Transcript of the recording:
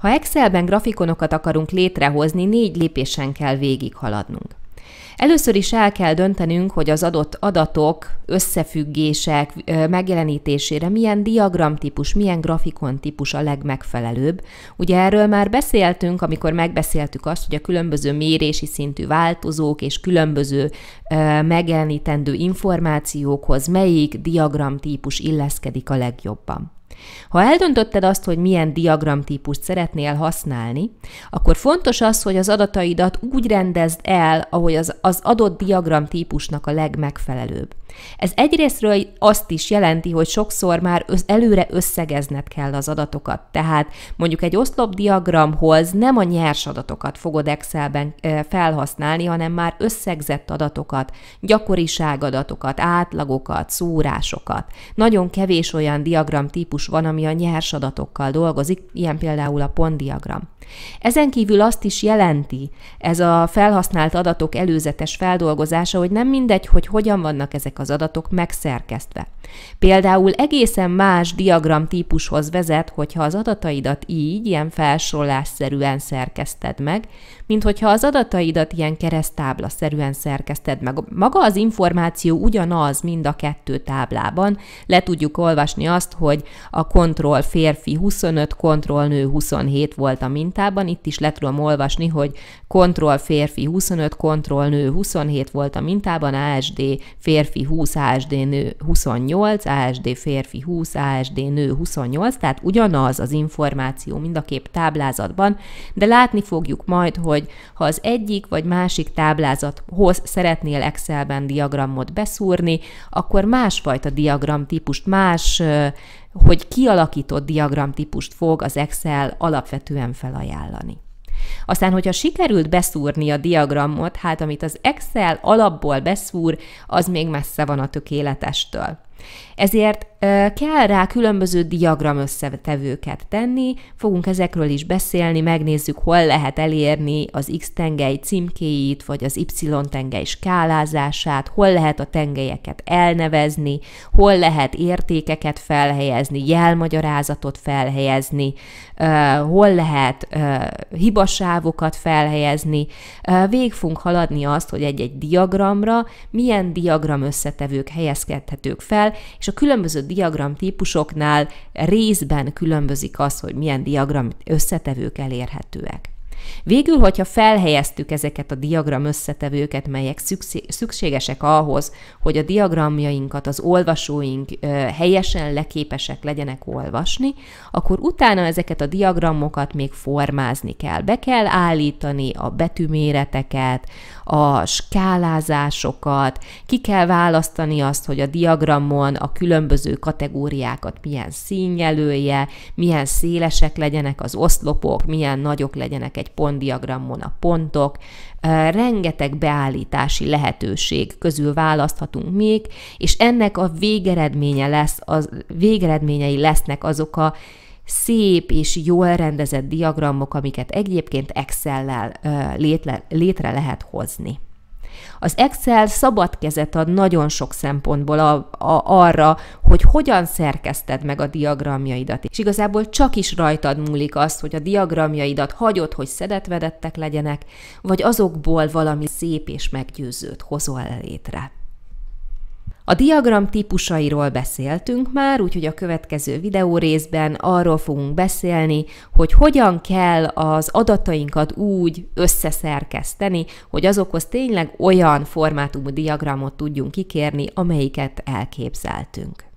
Ha Excelben grafikonokat akarunk létrehozni, négy lépésen kell végighaladnunk. Először is el kell döntenünk, hogy az adott adatok, összefüggések megjelenítésére milyen diagramtípus, milyen grafikon típus a legmegfelelőbb. Ugye erről már beszéltünk, amikor megbeszéltük azt, hogy a különböző mérési szintű változók és különböző megjelenítendő információkhoz melyik diagramtípus illeszkedik a legjobban. Ha eldöntötted azt, hogy milyen diagramtípust szeretnél használni, akkor fontos az, hogy az adataidat úgy rendezd el, ahogy az, az adott diagramtípusnak a legmegfelelőbb. Ez egyrésztről azt is jelenti, hogy sokszor már előre összegezned kell az adatokat. Tehát mondjuk egy oszlopdiagramhoz nem a nyers adatokat fogod Excelben felhasználni, hanem már összegzett adatokat, gyakoriságadatokat, átlagokat, szórásokat. Nagyon kevés olyan diagramtípus van, ami a nyers adatokkal dolgozik, ilyen például a pontdiagram. Ezen kívül azt is jelenti ez a felhasznált adatok előzetes feldolgozása, hogy nem mindegy, hogy hogyan vannak ezek az adatok megszerkesztve. Például egészen más diagram típushoz vezet, hogyha az adataidat így, ilyen felsorolásszerűen szerkeszted meg, mint hogyha az adataidat ilyen szerűen szerkeszted meg. Maga az információ ugyanaz mind a kettő táblában. Le tudjuk olvasni azt, hogy a kontroll férfi 25, kontroll nő 27 volt a mintában, itt is le tudom olvasni, hogy kontroll férfi 25, kontroll nő 27 volt a mintában, ASD férfi 20, ASD nő 28, ASD férfi 20, ASD nő 28, tehát ugyanaz az információ mind a kép táblázatban, de látni fogjuk majd, hogy ha az egyik vagy másik táblázathoz szeretnél Excelben diagramot beszúrni, akkor másfajta diagram típust, más hogy kialakított diagramtípust fog az Excel alapvetően felajánlani. Aztán, hogyha sikerült beszúrni a diagramot, hát amit az Excel alapból beszúr, az még messze van a tökéletestől. Ezért Kell rá különböző diagram összetevőket tenni, fogunk ezekről is beszélni, megnézzük, hol lehet elérni az X tengely címkéit, vagy az Y tengely skálázását, hol lehet a tengelyeket elnevezni, hol lehet értékeket felhelyezni, jelmagyarázatot felhelyezni, hol lehet hibasávokat felhelyezni. Végig fogunk haladni azt, hogy egy-egy diagramra milyen diagram összetevők helyezkedhetők fel, és a különböző diagram típusoknál részben különbözik az, hogy milyen diagram összetevők elérhetőek. Végül, hogyha felhelyeztük ezeket a diagram összetevőket, melyek szükségesek ahhoz, hogy a diagramjainkat az olvasóink helyesen leképesek legyenek olvasni, akkor utána ezeket a diagramokat még formázni kell. Be kell állítani a betűméreteket, a skálázásokat, ki kell választani azt, hogy a diagramon a különböző kategóriákat milyen színjelője, milyen szélesek legyenek az oszlopok, milyen nagyok legyenek egy pontdiagramon a pontok, rengeteg beállítási lehetőség közül választhatunk még, és ennek a végeredménye lesz, az, végeredményei lesznek azok a szép és jól rendezett diagramok, amiket egyébként Excel-lel létre lehet hozni. Az Excel szabad kezet ad nagyon sok szempontból a, a, arra, hogy hogyan szerkeszted meg a diagramjaidat. És igazából csak is rajtad múlik az, hogy a diagramjaidat hagyod, hogy szedetvedettek legyenek, vagy azokból valami szép és meggyőzőt hozol létre. A diagram típusairól beszéltünk már, úgyhogy a következő videó részben arról fogunk beszélni, hogy hogyan kell az adatainkat úgy összeszerkeszteni, hogy azokhoz tényleg olyan formátumú diagramot tudjunk kikérni, amelyiket elképzeltünk.